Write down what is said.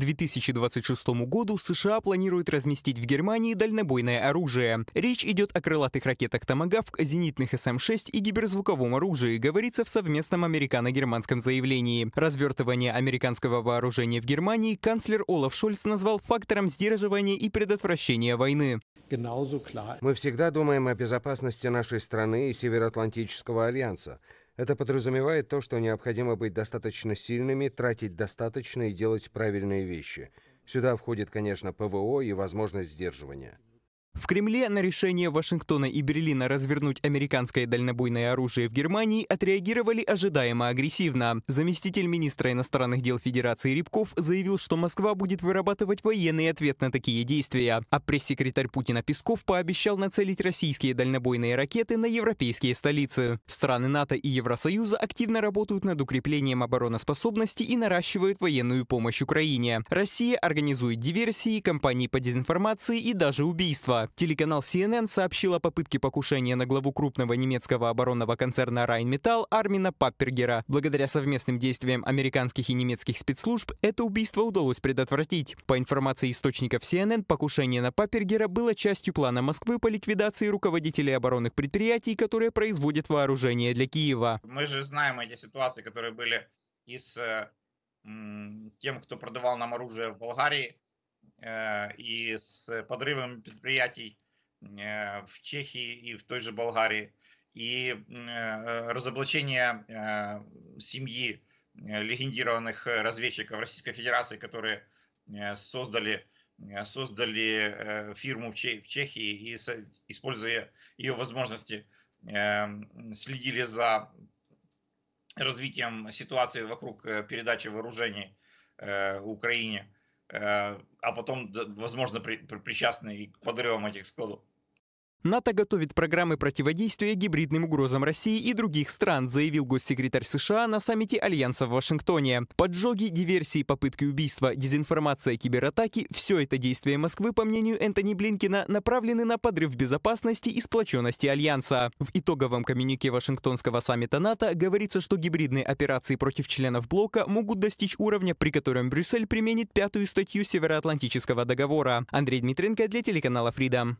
2026 году США планируют разместить в Германии дальнобойное оружие. Речь идет о крылатых ракетах «Томагавк», зенитных СМ-6 и гиперзвуковом оружии, говорится в совместном американо-германском заявлении. Развертывание американского вооружения в Германии канцлер Олаф Шольц назвал фактором сдерживания и предотвращения войны. Мы всегда думаем о безопасности нашей страны и Североатлантического альянса. Это подразумевает то, что необходимо быть достаточно сильными, тратить достаточно и делать правильные вещи. Сюда входит, конечно, ПВО и возможность сдерживания. В Кремле на решение Вашингтона и Берлина развернуть американское дальнобойное оружие в Германии отреагировали ожидаемо агрессивно. Заместитель министра иностранных дел Федерации Рябков заявил, что Москва будет вырабатывать военный ответ на такие действия, а пресс-секретарь Путина Песков пообещал нацелить российские дальнобойные ракеты на европейские столицы. Страны НАТО и Евросоюза активно работают над укреплением обороноспособности и наращивают военную помощь Украине. Россия организует диверсии, кампании по дезинформации и даже убийства. Телеканал CNN сообщил о попытке покушения на главу крупного немецкого оборонного концерна Rheinmetall Армина Паппергера. Благодаря совместным действиям американских и немецких спецслужб это убийство удалось предотвратить. По информации источников CNN, покушение на Паппергера было частью плана Москвы по ликвидации руководителей оборонных предприятий, которые производят вооружение для Киева. Мы же знаем эти ситуации, которые были и с э, тем, кто продавал нам оружие в Болгарии, Э, и с подрывом предприятий э, в Чехии и в той же Болгарии, и э, разоблачение семьи легендированных разведчиков Российской Федерации, которые создали, создали фирму в Чехии и, используя ее возможности, следили за развитием ситуации вокруг передачи вооружений Украине. Э, а потом, возможно, при, при, причастны и к подрывам этих складов. НАТО готовит программы противодействия гибридным угрозам России и других стран, заявил госсекретарь США на саммите Альянса в Вашингтоне. Поджоги, диверсии, попытки убийства, дезинформация, кибератаки – все это действия Москвы, по мнению Энтони Блинкина, направлены на подрыв безопасности и сплоченности Альянса. В итоговом коммюнике Вашингтонского саммита НАТО говорится, что гибридные операции против членов блока могут достичь уровня, при котором Брюссель применит пятую статью Североатлантического договора. Андрей Дмитренко для телеканала Freedom.